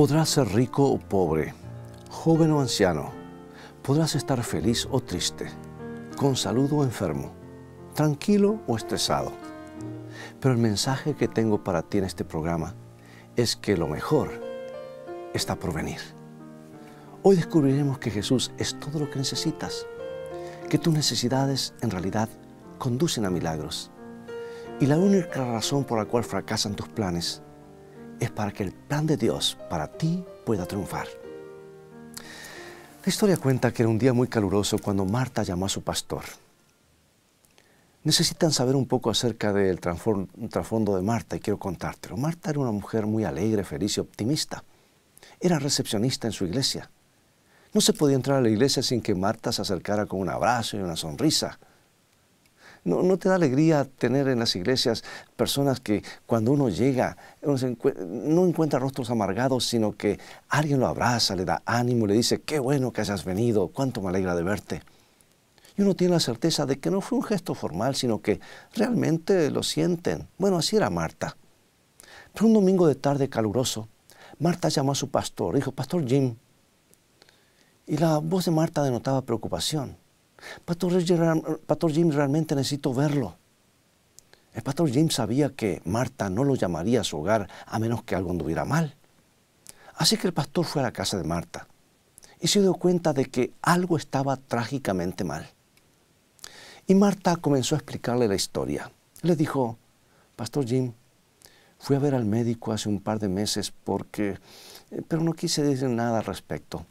Podrás ser rico o pobre, joven o anciano. Podrás estar feliz o triste, con salud o enfermo, tranquilo o estresado. Pero el mensaje que tengo para ti en este programa es que lo mejor está por venir. Hoy descubriremos que Jesús es todo lo que necesitas, que tus necesidades en realidad conducen a milagros. Y la única razón por la cual fracasan tus planes es para que el plan de Dios para ti pueda triunfar. La historia cuenta que era un día muy caluroso cuando Marta llamó a su pastor. Necesitan saber un poco acerca del trasfondo de Marta y quiero contártelo. Marta era una mujer muy alegre, feliz y optimista. Era recepcionista en su iglesia. No se podía entrar a la iglesia sin que Marta se acercara con un abrazo y una sonrisa. ¿No, te da alegría tener en las iglesias personas que cuando uno llega no encuentra rostros amargados, sino que alguien lo abraza, le da ánimo, le dice, qué bueno que hayas venido, cuánto me alegra de verte? Y uno tiene la certeza de que no fue un gesto formal, sino que realmente lo sienten. Bueno, así era Marta. Pero un domingo de tarde caluroso, Marta llamó a su pastor, dijo, Pastor Jim. Y la voz de Marta denotaba preocupación. Pastor, Jim realmente necesito verlo. El pastor Jim sabía que Marta no lo llamaría a su hogar a menos que algo anduviera mal. Así que el pastor fue a la casa de Marta y se dio cuenta de que algo estaba trágicamente mal. Y Marta comenzó a explicarle la historia. Le dijo, Pastor Jim, fui a ver al médico hace un par de meses porque... Eh, pero no quise decir nada al respecto.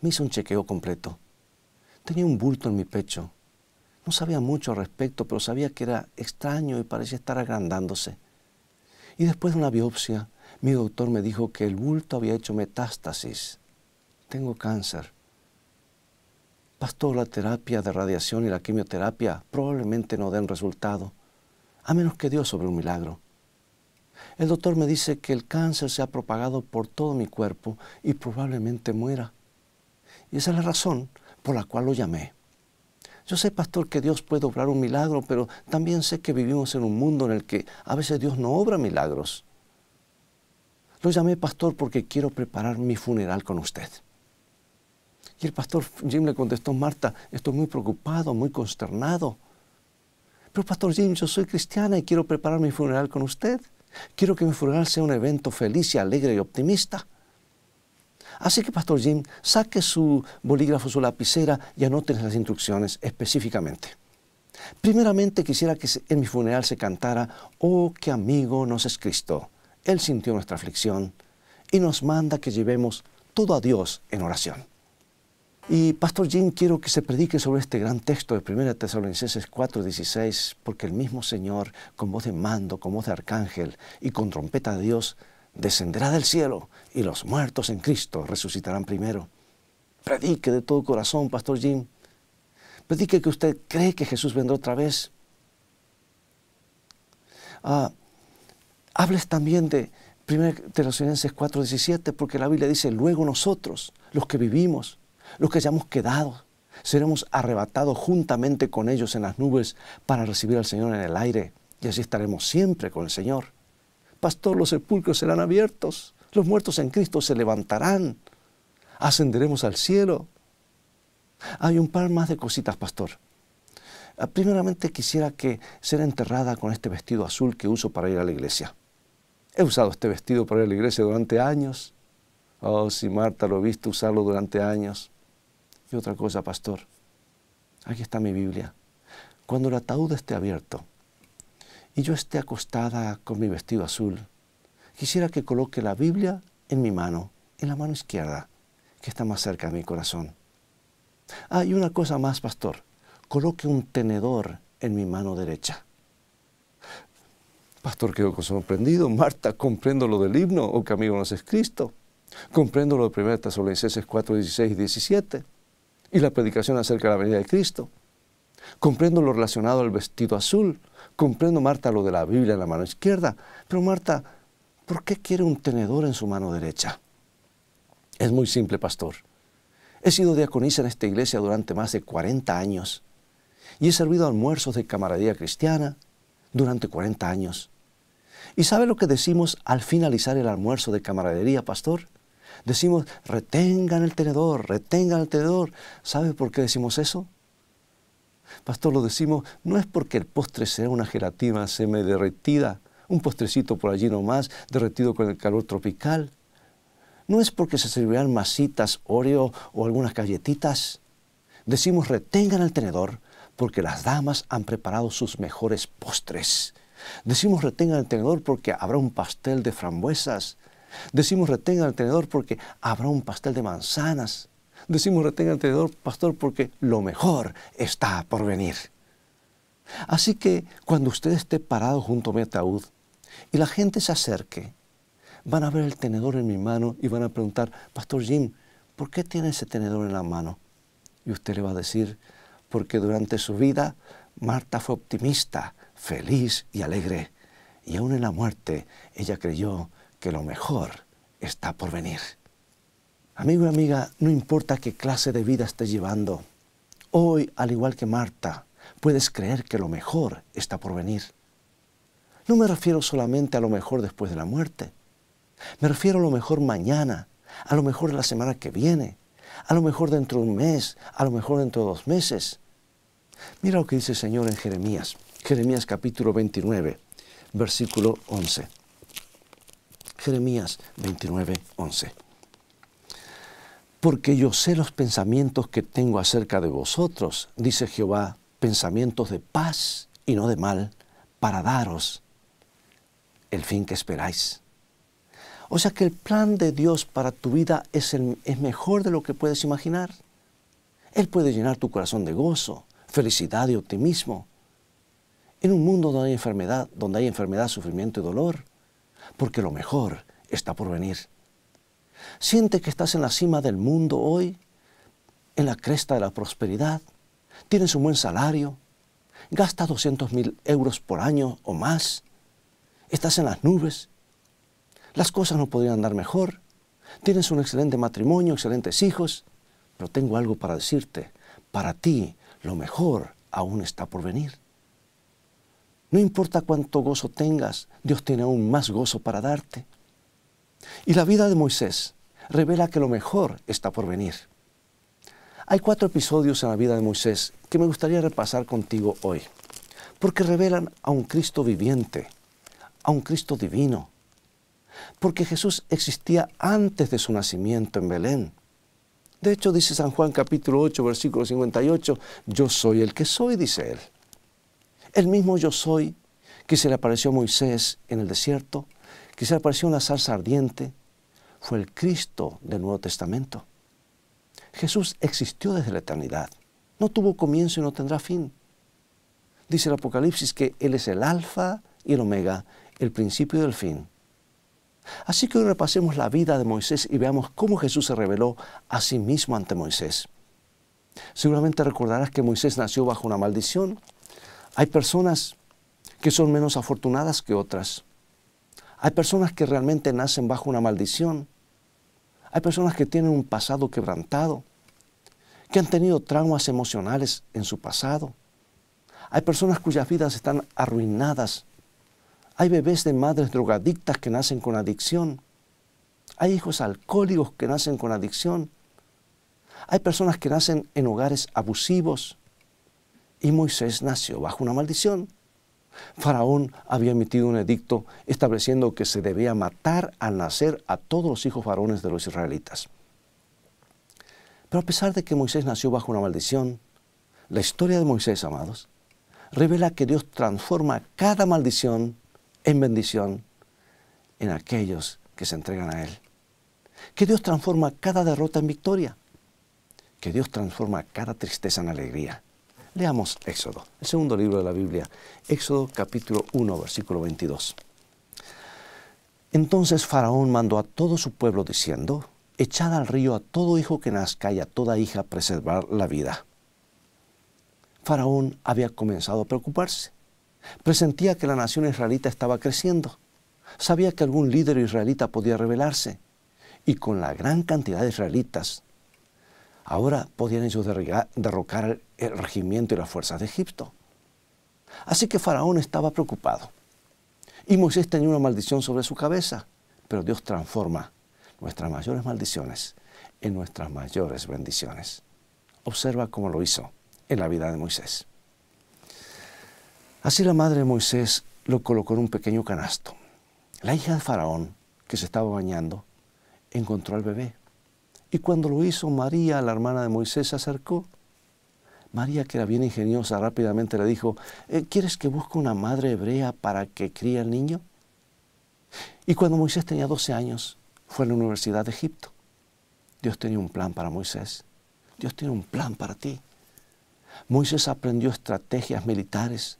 Me hizo un chequeo completo Tenía un bulto en mi pecho. No sabía mucho al respecto, pero sabía que era extraño y parecía estar agrandándose. Y después de una biopsia, mi doctor me dijo que el bulto había hecho metástasis. Tengo cáncer. Pastor, la terapia de radiación y la quimioterapia probablemente no den resultado, a menos que Dios sobre un milagro. El doctor me dice que el cáncer se ha propagado por todo mi cuerpo y probablemente muera. Y esa es la razón por la cual lo llamé. Yo sé, pastor, que Dios puede obrar un milagro, pero también sé que vivimos en un mundo en el que a veces Dios no obra milagros. Lo llamé pastor porque quiero preparar mi funeral con usted. Y el pastor Jim le contestó, Marta, estoy muy preocupado, muy consternado. Pero pastor Jim, yo soy cristiana y quiero preparar mi funeral con usted. Quiero que mi funeral sea un evento feliz y alegre y optimista. Así que, Pastor Jim, saque su bolígrafo, su lapicera y anoten las instrucciones específicamente. Primeramente quisiera que en mi funeral se cantara, oh, qué amigo nos es Cristo. Él sintió nuestra aflicción y nos manda que llevemos todo a Dios en oración. Y Pastor Jim, quiero que se predique sobre este gran texto de 1 Tesalonicenses 4:16, porque el mismo Señor, con voz de mando, con voz de arcángel y con trompeta de Dios, descenderá del cielo y los muertos en Cristo resucitarán primero. Predique de todo corazón, Pastor Jim. Predique que usted cree que Jesús vendrá otra vez. Ah, hables también de 1 Tesalonicenses 4:17, porque la Biblia dice, luego nosotros, los que vivimos, los que hayamos quedado, seremos arrebatados juntamente con ellos en las nubes para recibir al Señor en el aire, y así estaremos siempre con el Señor. Pastor, los sepulcros serán abiertos, los muertos en Cristo se levantarán, ascenderemos al cielo. Hay un par más de cositas, pastor. Ah, primeramente quisiera que ser enterrada con este vestido azul que uso para ir a la iglesia. He usado este vestido para ir a la iglesia durante años. Oh, si Marta lo visto usarlo durante años. Y otra cosa, pastor. Aquí está mi Biblia. Cuando el ataúd esté abierto, y yo esté acostada con mi vestido azul, quisiera que coloque la Biblia en mi mano, en la mano izquierda, que está más cerca de mi corazón. Ah, y una cosa más, pastor, coloque un tenedor en mi mano derecha. Pastor, quedo sorprendido. Marta, comprendo lo del himno, o que amigo no es Cristo. Comprendo lo de 1 Tesalonicenses 4, 16 y 17 y la predicación acerca de la venida de Cristo. Comprendo lo relacionado al vestido azul, Comprendo, Marta, lo de la Biblia en la mano izquierda, pero Marta, ¿por qué quiere un tenedor en su mano derecha? Es muy simple, pastor. He sido diaconisa en esta iglesia durante más de 40 años y he servido almuerzos de camaradería cristiana durante 40 años. ¿Y sabe lo que decimos al finalizar el almuerzo de camaradería, pastor? Decimos, retengan el tenedor, retengan el tenedor. ¿Sabe por qué decimos eso? Pastor, lo decimos, no es porque el postre sea una gelatina semi-derretida, un postrecito por allí nomás, derretido con el calor tropical. No es porque se servirán masitas Oreo o algunas galletitas. Decimos, retengan el tenedor, porque las damas han preparado sus mejores postres. Decimos, retengan el tenedor porque habrá un pastel de frambuesas. Decimos, retengan el tenedor porque habrá un pastel de manzanas. Decimos retenga el tenedor, pastor, porque lo mejor está por venir. Así que cuando usted esté parado junto a mi ataúd y la gente se acerque, van a ver el tenedor en mi mano y van a preguntar, Pastor Jim, ¿por qué tiene ese tenedor en la mano? Y usted le va a decir, porque durante su vida Marta fue optimista, feliz y alegre. Y aún en la muerte ella creyó que lo mejor está por venir. Amigo y amiga, no importa qué clase de vida estés llevando, hoy, al igual que Marta, puedes creer que lo mejor está por venir. No me refiero solamente a lo mejor después de la muerte, me refiero a lo mejor mañana, a lo mejor la semana que viene, a lo mejor dentro de un mes, a lo mejor dentro de dos meses. Mira lo que dice el Señor en Jeremías, Jeremías capítulo 29, versículo 11. Jeremías 29, 11 porque yo sé los pensamientos que tengo acerca de vosotros, dice Jehová, pensamientos de paz y no de mal, para daros el fin que esperáis. O sea que el plan de Dios para tu vida es, el, mejor de lo que puedes imaginar. Él puede llenar tu corazón de gozo, felicidad y optimismo. En un mundo donde hay enfermedad, donde hay enfermedad, sufrimiento y dolor, porque lo mejor está por venir. ¿Sientes que estás en la cima del mundo hoy? ¿En la cresta de la prosperidad? ¿Tienes un buen salario? ¿Gastas 200 mil euros por año o más? ¿Estás en las nubes? ¿Las cosas no podrían andar mejor? ¿Tienes un excelente matrimonio, excelentes hijos? Pero tengo algo para decirte. Para ti, lo mejor aún está por venir. No importa cuánto gozo tengas, Dios tiene aún más gozo para darte. Y la vida de Moisés revela que lo mejor está por venir. Hay cuatro episodios en la vida de Moisés que me gustaría repasar contigo hoy, porque revelan a un Cristo viviente, a un Cristo divino, porque Jesús existía antes de su nacimiento en Belén. De hecho, dice San Juan capítulo 8, versículo 58, yo soy el que soy, dice él. El mismo yo soy que se le apareció a Moisés en el desierto, que se le apareció en la ardiente, fue el Cristo del Nuevo Testamento. Jesús existió desde la eternidad. No tuvo comienzo y no tendrá fin. Dice el Apocalipsis que Él es el alfa y el omega, el principio y el fin. Así que hoy repasemos la vida de Moisés y veamos cómo Jesús se reveló a sí mismo ante Moisés. Seguramente recordarás que Moisés nació bajo una maldición. Hay personas que son menos afortunadas que otras. Hay personas que realmente nacen bajo una maldición. Hay personas que tienen un pasado quebrantado, que han tenido traumas emocionales en su pasado. Hay personas cuyas vidas están arruinadas. Hay bebés de madres drogadictas que nacen con adicción. Hay hijos alcohólicos que nacen con adicción. Hay personas que nacen en hogares abusivos. Y Moisés nació bajo una maldición. Faraón había emitido un edicto estableciendo que se debía matar al nacer a todos los hijos varones de los israelitas. Pero a pesar de que Moisés nació bajo una maldición, la historia de Moisés, amados, revela que Dios transforma cada maldición en bendición en aquellos que se entregan a Él. Que Dios transforma cada derrota en victoria. Que Dios transforma cada tristeza en alegría. Leamos Éxodo, el segundo libro de la Biblia, Éxodo capítulo 1, versículo 22. Entonces Faraón mandó a todo su pueblo diciendo, echad al río a todo hijo que nazca y a toda hija preservar la vida. Faraón había comenzado a preocuparse. Presentía que la nación israelita estaba creciendo. Sabía que algún líder israelita podía rebelarse. Y con la gran cantidad de israelitas Ahora podían ellos derrocar el regimiento y las fuerzas de Egipto. Así que Faraón estaba preocupado. Y Moisés tenía una maldición sobre su cabeza, pero Dios transforma nuestras mayores maldiciones en nuestras mayores bendiciones. Observa cómo lo hizo en la vida de Moisés. Así la madre de Moisés lo colocó en un pequeño canasto. La hija de Faraón, que se estaba bañando, encontró al bebé y cuando lo hizo, María, la hermana de Moisés, se acercó. María, que era bien ingeniosa, rápidamente le dijo, eh, ¿quieres que busque una madre hebrea para que críe al niño? Y cuando Moisés tenía 12 años, fue a la Universidad de Egipto. Dios tenía un plan para Moisés. Dios tiene un plan para ti. Moisés aprendió estrategias militares,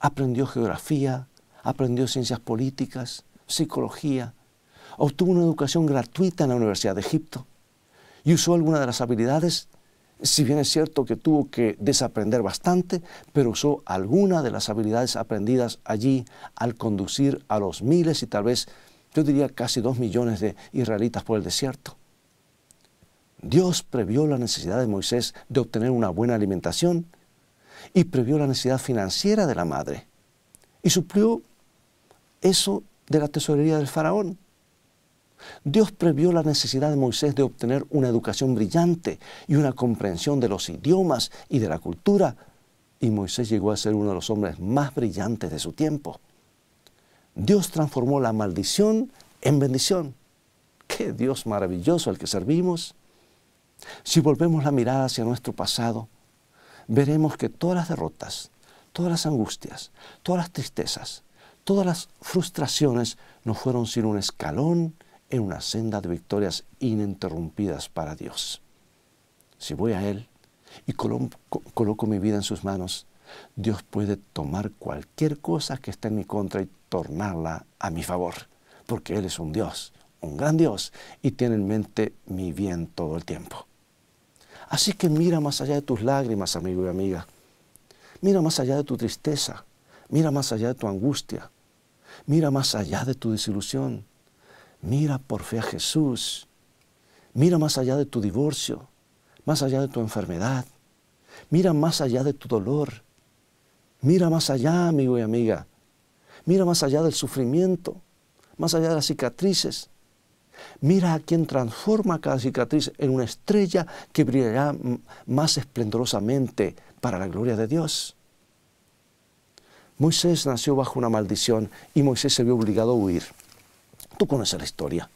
aprendió geografía, aprendió ciencias políticas, psicología, obtuvo una educación gratuita en la Universidad de Egipto y usó alguna de las habilidades, si bien es cierto que tuvo que desaprender bastante, pero usó alguna de las habilidades aprendidas allí al conducir a los miles y tal vez, yo diría, casi dos millones de israelitas por el desierto. Dios previó la necesidad de Moisés de obtener una buena alimentación y previó la necesidad financiera de la madre y suplió eso de la tesorería del faraón. Dios previó la necesidad de Moisés de obtener una educación brillante y una comprensión de los idiomas y de la cultura, y Moisés llegó a ser uno de los hombres más brillantes de su tiempo. Dios transformó la maldición en bendición. ¡Qué Dios maravilloso al que servimos! Si volvemos la mirada hacia nuestro pasado, veremos que todas las derrotas, todas las angustias, todas las tristezas, todas las frustraciones no fueron sino un escalón en una senda de victorias ininterrumpidas para Dios. Si voy a Él y coloco mi vida en sus manos, Dios puede tomar cualquier cosa que esté en mi contra y tornarla a mi favor, porque Él es un Dios, un gran Dios, y tiene en mente mi bien todo el tiempo. Así que mira más allá de tus lágrimas, amigo y amiga. Mira más allá de tu tristeza. Mira más allá de tu angustia. Mira más allá de tu desilusión. Mira por fe a Jesús. Mira más allá de tu divorcio, más allá de tu enfermedad. Mira más allá de tu dolor. Mira más allá, amigo y amiga. Mira más allá del sufrimiento, más allá de las cicatrices. Mira a quien transforma cada cicatriz en una estrella que brillará más esplendorosamente para la gloria de Dios. Moisés nació bajo una maldición y Moisés se vio obligado a huir. Tú conoces la historia.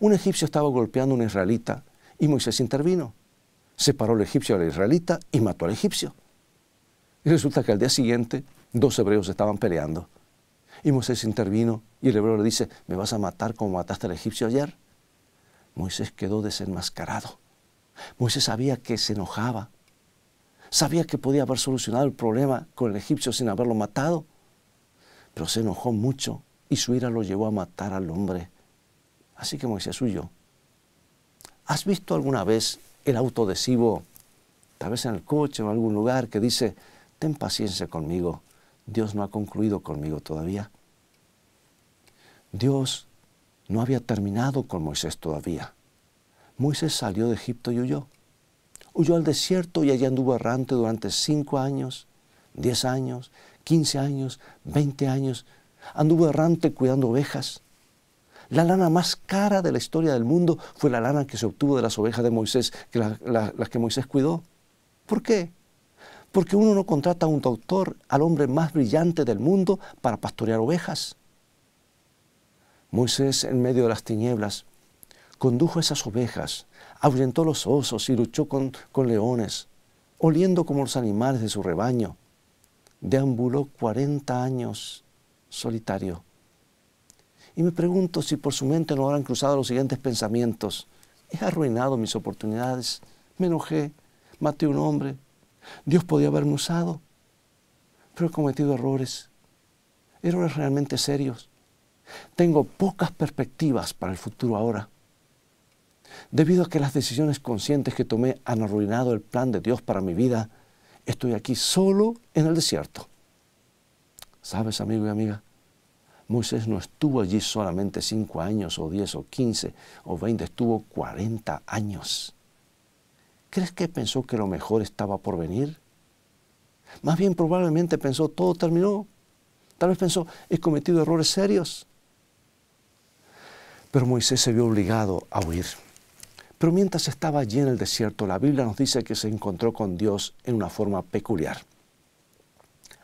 Un egipcio estaba golpeando a un israelita y Moisés intervino. Separó al egipcio la israelita y mató al egipcio. Y resulta que al día siguiente dos hebreos estaban peleando. Y Moisés intervino y el hebreo le dice, ¿me vas a matar como mataste al egipcio ayer? Moisés quedó desenmascarado. Moisés sabía que se enojaba. Sabía que podía haber solucionado el problema con el egipcio sin haberlo matado. Pero se enojó mucho y su ira lo llevó a matar al hombre. Así que Moisés huyó. ¿Has visto alguna vez el autodesivo, tal vez en el coche o en algún lugar, que dice, ten paciencia conmigo, Dios no ha concluido conmigo todavía? Dios no había terminado con Moisés todavía. Moisés salió de Egipto y huyó. Huyó al desierto y allá anduvo errante durante cinco años, diez años, quince años, veinte años, Anduvo errante cuidando ovejas. La lana más cara de la historia del mundo fue la lana que se obtuvo de las ovejas de Moisés, que las que Moisés cuidó. ¿Por qué? Porque uno no contrata a un doctor, al hombre más brillante del mundo, para pastorear ovejas. Moisés, en medio de las tinieblas, condujo esas ovejas, ahuyentó los osos y luchó con, con leones, oliendo como los animales de su rebaño. Deambuló 40 años solitario. Y me pregunto si por su mente no habrán cruzado los siguientes pensamientos. He arruinado mis oportunidades, me enojé, maté a un hombre, Dios podía haberme usado, pero he cometido errores, errores realmente serios. Tengo pocas perspectivas para el futuro ahora. Debido a que las decisiones conscientes que tomé han arruinado el plan de Dios para mi vida, estoy aquí solo en el desierto. Sabes, amigo y amiga, Moisés no estuvo allí solamente cinco años o diez o quince o veinte, estuvo cuarenta años. ¿Crees que pensó que lo mejor estaba por venir? Más bien probablemente pensó, todo terminó. Tal vez pensó, he cometido errores serios. Pero Moisés se vio obligado a huir. Pero mientras estaba allí en el desierto, la Biblia nos dice que se encontró con Dios en una forma peculiar.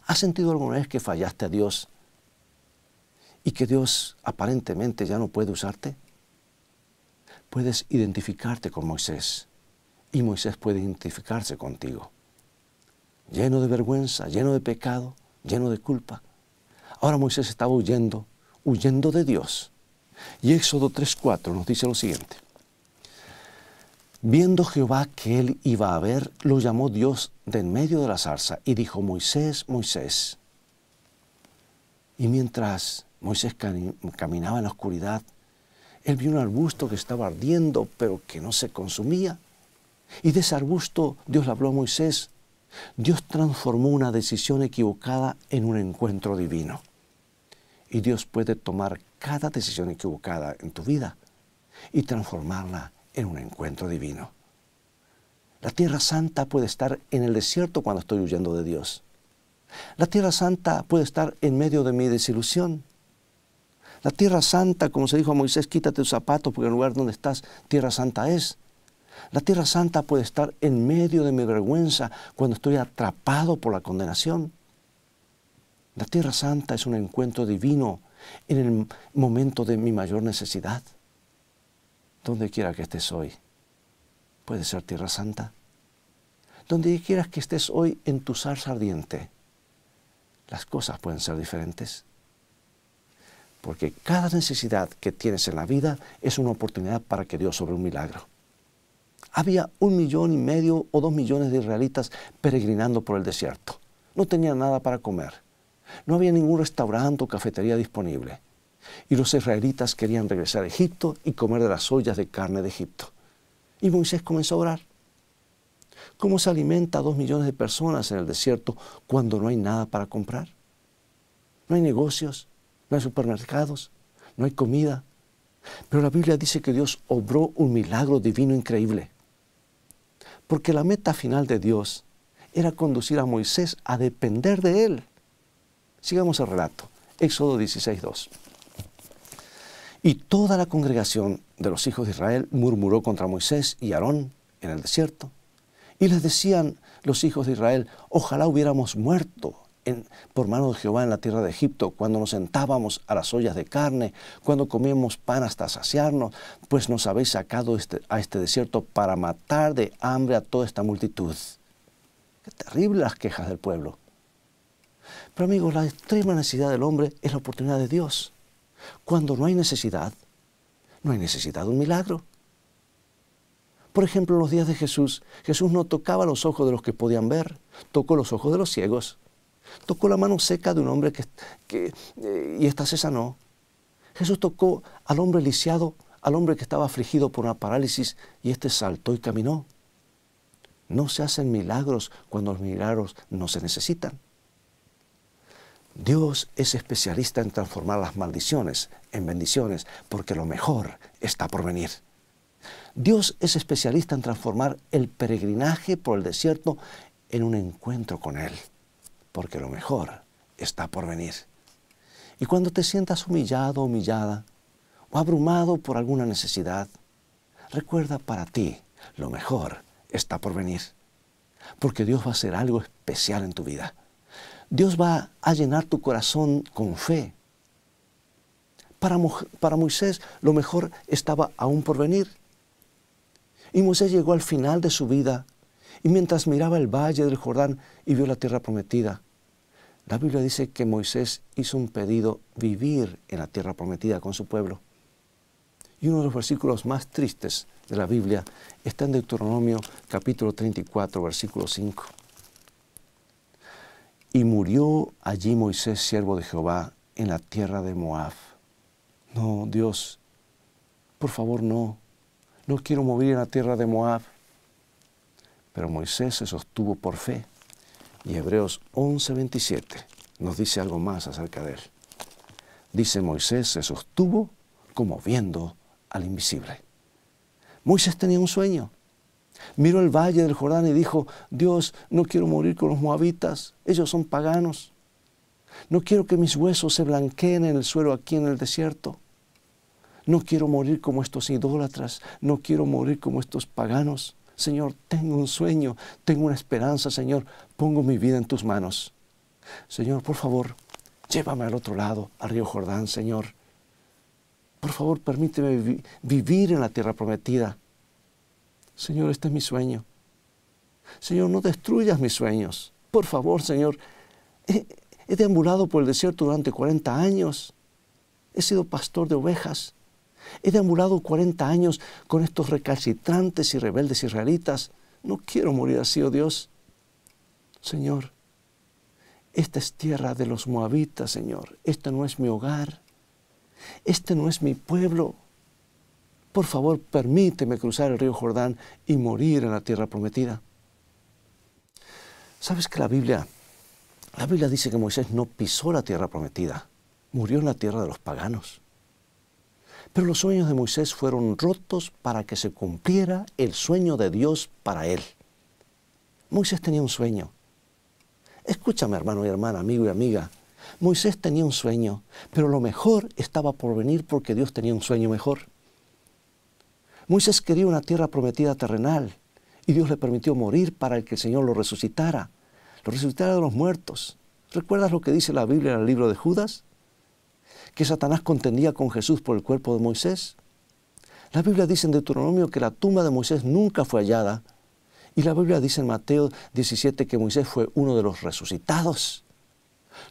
¿Has sentido alguna vez que fallaste a Dios y que Dios aparentemente ya no puede usarte? Puedes identificarte con Moisés y Moisés puede identificarse contigo. Lleno de vergüenza, lleno de pecado, lleno de culpa. Ahora Moisés estaba huyendo, huyendo de Dios. Y Éxodo 3.4 nos dice lo siguiente. Viendo Jehová que él iba a ver, lo llamó Dios de en medio de la zarza y dijo, Moisés, Moisés. Y mientras Moisés caminaba en la oscuridad, él vio un arbusto que estaba ardiendo, pero que no se consumía. Y de ese arbusto Dios le habló a Moisés. Dios transformó una decisión equivocada en un encuentro divino. Y Dios puede tomar cada decisión equivocada en tu vida y transformarla en un encuentro divino. La Tierra Santa puede estar en el desierto cuando estoy huyendo de Dios. La Tierra Santa puede estar en medio de mi desilusión. La Tierra Santa, como se dijo a Moisés, quítate tus zapatos porque el lugar donde estás, Tierra Santa es. La Tierra Santa puede estar en medio de mi vergüenza cuando estoy atrapado por la condenación. La Tierra Santa es un encuentro divino en el momento de mi mayor necesidad donde quiera que estés hoy. Puede ser Tierra Santa. Donde quieras que estés hoy en tu salsa ardiente, las cosas pueden ser diferentes. Porque cada necesidad que tienes en la vida es una oportunidad para que Dios sobre un milagro. Había un millón y medio o dos millones de israelitas peregrinando por el desierto. No tenían nada para comer. No había ningún restaurante o cafetería disponible. Y los israelitas querían regresar a Egipto y comer de las ollas de carne de Egipto. Y Moisés comenzó a orar. ¿Cómo se alimenta a dos millones de personas en el desierto cuando no hay nada para comprar? No hay negocios, no hay supermercados, no hay comida. Pero la Biblia dice que Dios obró un milagro divino increíble. Porque la meta final de Dios era conducir a Moisés a depender de él. Sigamos el relato. Éxodo 16, 2. Y toda la congregación de los hijos de Israel murmuró contra Moisés y Aarón en el desierto. Y les decían los hijos de Israel, ojalá hubiéramos muerto por mano de Jehová en la tierra de Egipto, cuando nos sentábamos a las ollas de carne, cuando comíamos pan hasta saciarnos, pues nos habéis sacado este, a este desierto para matar de hambre a toda esta multitud. Qué terribles las quejas del pueblo. Pero amigos, la extrema necesidad del hombre es la oportunidad de Dios. Cuando no hay necesidad, no hay necesidad de un milagro. Por ejemplo, en los días de Jesús, Jesús no tocaba los ojos de los que podían ver, tocó los ojos de los ciegos, tocó la mano seca de un hombre que, eh, y ésta se sanó. Jesús tocó al hombre lisiado, al hombre que estaba afligido por una parálisis y éste saltó y caminó. No se hacen milagros cuando los milagros no se necesitan. Dios es especialista en transformar las maldiciones en bendiciones, porque lo mejor está por venir. Dios es especialista en transformar el peregrinaje por el desierto en un encuentro con Él, porque lo mejor está por venir. Y cuando te sientas humillado, humillada, o abrumado por alguna necesidad, recuerda para ti, lo mejor está por venir, porque Dios va a hacer algo especial en tu vida. Dios va a llenar tu corazón con fe. Para, Moisés lo mejor estaba aún por venir. Y Moisés llegó al final de su vida y mientras miraba el valle del Jordán y vio la tierra prometida, la Biblia dice que Moisés hizo un pedido vivir en la tierra prometida con su pueblo. Y uno de los versículos más tristes de la Biblia está en Deuteronomio capítulo 34, versículo 5. Y murió allí Moisés, siervo de Jehová, en la tierra de Moab. No, Dios, por favor no, no quiero morir en la tierra de Moab. Pero Moisés se sostuvo por fe. Y Hebreos 11:27 nos dice algo más acerca de él. Dice Moisés se sostuvo como viendo al invisible. Moisés tenía un sueño miró el valle del Jordán y dijo, Dios, no quiero morir con los moabitas, ellos son paganos. No quiero que mis huesos se blanqueen en el suelo aquí en el desierto. No quiero morir como estos idólatras, no quiero morir como estos paganos. Señor, tengo un sueño, tengo una esperanza, Señor, pongo mi vida en tus manos. Señor, por favor, llévame al otro lado, al río Jordán, Señor. Por favor, permíteme vivir en la tierra prometida. Señor, este es mi sueño. Señor, no destruyas mis sueños. Por favor, Señor, he, deambulado por el desierto durante 40 años. He sido pastor de ovejas. He deambulado 40 años con estos recalcitrantes y rebeldes israelitas. No quiero morir así, oh Dios. Señor, esta es tierra de los moabitas, Señor. Este no es mi hogar. Este no es mi pueblo por favor permíteme cruzar el río Jordán y morir en la tierra prometida. ¿Sabes que la Biblia, la Biblia dice que Moisés no pisó la tierra prometida, murió en la tierra de los paganos? Pero los sueños de Moisés fueron rotos para que se cumpliera el sueño de Dios para él. Moisés tenía un sueño. Escúchame hermano y hermana, amigo y amiga. Moisés tenía un sueño, pero lo mejor estaba por venir porque Dios tenía un sueño mejor. Moisés quería una tierra prometida terrenal y Dios le permitió morir para que el Señor lo resucitara, lo resucitara de los muertos. ¿Recuerdas lo que dice la Biblia en el libro de Judas? Que Satanás contendía con Jesús por el cuerpo de Moisés. La Biblia dice en Deuteronomio que la tumba de Moisés nunca fue hallada. Y la Biblia dice en Mateo 17 que Moisés fue uno de los resucitados.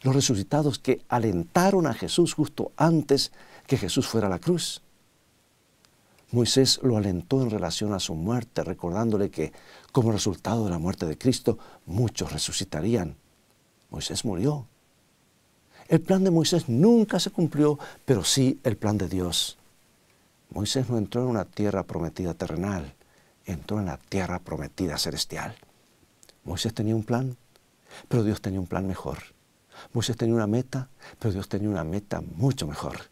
Los resucitados que alentaron a Jesús justo antes que Jesús fuera a la cruz. Moisés lo alentó en relación a su muerte, recordándole que como resultado de la muerte de Cristo muchos resucitarían. Moisés murió. El plan de Moisés nunca se cumplió, pero sí el plan de Dios. Moisés no entró en una tierra prometida terrenal, entró en la tierra prometida celestial. Moisés tenía un plan, pero Dios tenía un plan mejor. Moisés tenía una meta, pero Dios tenía una meta mucho mejor.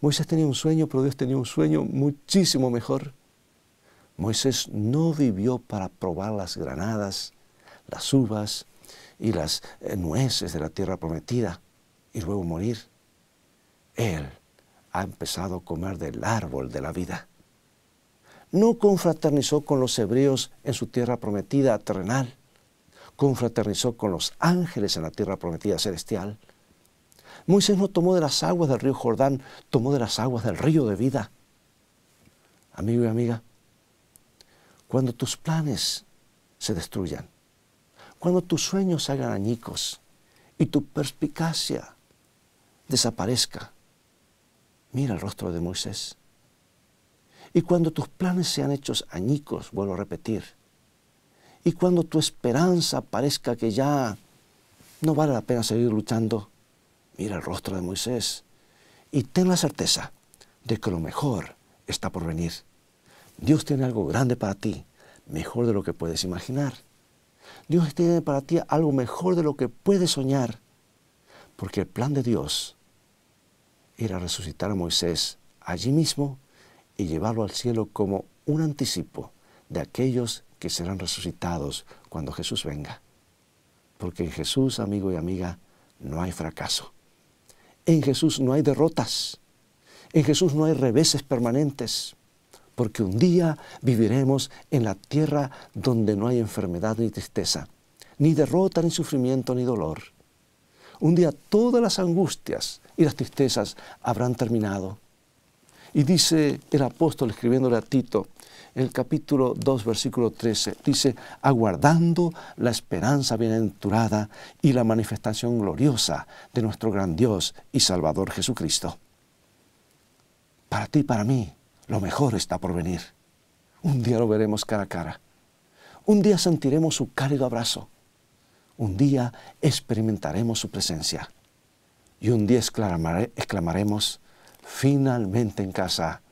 Moisés tenía un sueño, pero Dios tenía un sueño muchísimo mejor. Moisés no vivió para probar las granadas, las uvas y las eh, nueces de la tierra prometida y luego morir. Él ha empezado a comer del árbol de la vida. No confraternizó con los hebreos en su tierra prometida terrenal, confraternizó con los ángeles en la tierra prometida celestial Moisés no tomó de las aguas del río Jordán, tomó de las aguas del río de vida. Amigo y amiga, cuando tus planes se destruyan, cuando tus sueños se hagan añicos y tu perspicacia desaparezca, mira el rostro de Moisés. Y cuando tus planes sean hechos añicos, vuelvo a repetir, y cuando tu esperanza parezca que ya no vale la pena seguir luchando, mira el rostro de Moisés y ten la certeza de que lo mejor está por venir. Dios tiene algo grande para ti, mejor de lo que puedes imaginar. Dios tiene para ti algo mejor de lo que puedes soñar, porque el plan de Dios era resucitar a Moisés allí mismo y llevarlo al cielo como un anticipo de aquellos que serán resucitados cuando Jesús venga. Porque en Jesús, amigo y amiga, no hay fracaso. En Jesús no hay derrotas, en Jesús no hay reveses permanentes, porque un día viviremos en la tierra donde no hay enfermedad ni tristeza, ni derrota, ni sufrimiento, ni dolor. Un día todas las angustias y las tristezas habrán terminado. Y dice el apóstol escribiéndole a Tito, el capítulo 2, versículo 13, dice, aguardando la esperanza bienaventurada y la manifestación gloriosa de nuestro gran Dios y Salvador Jesucristo. Para ti y para mí, lo mejor está por venir. Un día lo veremos cara a cara. Un día sentiremos su cálido abrazo. Un día experimentaremos su presencia. Y un día exclamaremos, finalmente en casa,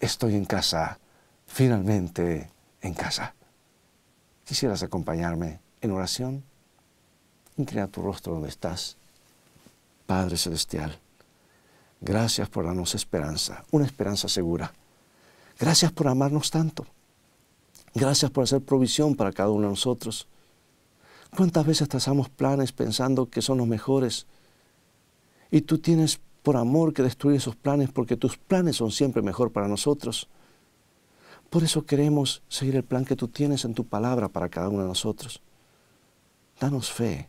estoy en casa finalmente en casa. ¿Quisieras acompañarme en oración? Inclina tu rostro donde estás. Padre Celestial, gracias por darnos esperanza, una esperanza segura. Gracias por amarnos tanto. Gracias por hacer provisión para cada uno de nosotros. ¿Cuántas veces trazamos planes pensando que son los mejores? Y tú tienes por amor que destruir esos planes porque tus planes son siempre mejor para nosotros. Por eso queremos seguir el plan que tú tienes en tu palabra para cada uno de nosotros. Danos fe,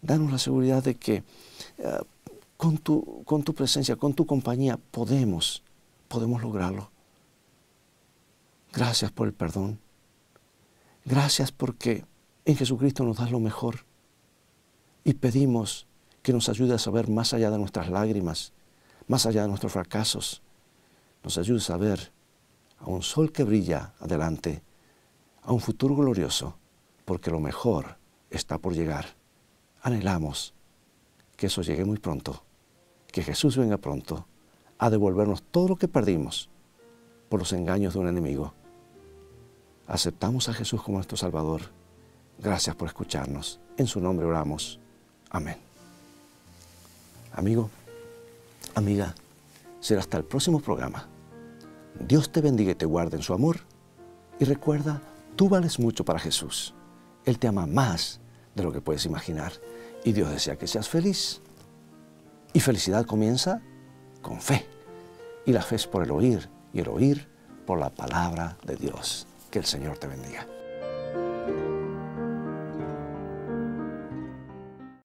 danos la seguridad de que eh, con, tu, con tu presencia, con tu compañía, podemos, podemos lograrlo. Gracias por el perdón. Gracias porque en Jesucristo nos das lo mejor. Y pedimos que nos ayudes a saber más allá de nuestras lágrimas, más allá de nuestros fracasos. Nos ayudes a ver a un sol que brilla adelante, a un futuro glorioso, porque lo mejor está por llegar. Anhelamos que eso llegue muy pronto, que Jesús venga pronto a devolvernos todo lo que perdimos por los engaños de un enemigo. Aceptamos a Jesús como nuestro Salvador. Gracias por escucharnos. En su nombre oramos. Amén. Amigo, amiga, será hasta el próximo programa. Dios te bendiga y te guarde en su amor. Y recuerda, tú vales mucho para Jesús. Él te ama más de lo que puedes imaginar y Dios desea que seas feliz. Y felicidad comienza con fe. Y la fe es por el oír y el oír por la palabra de Dios. Que el Señor te bendiga.